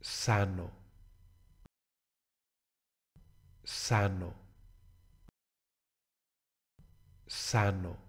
sano, sano, sano.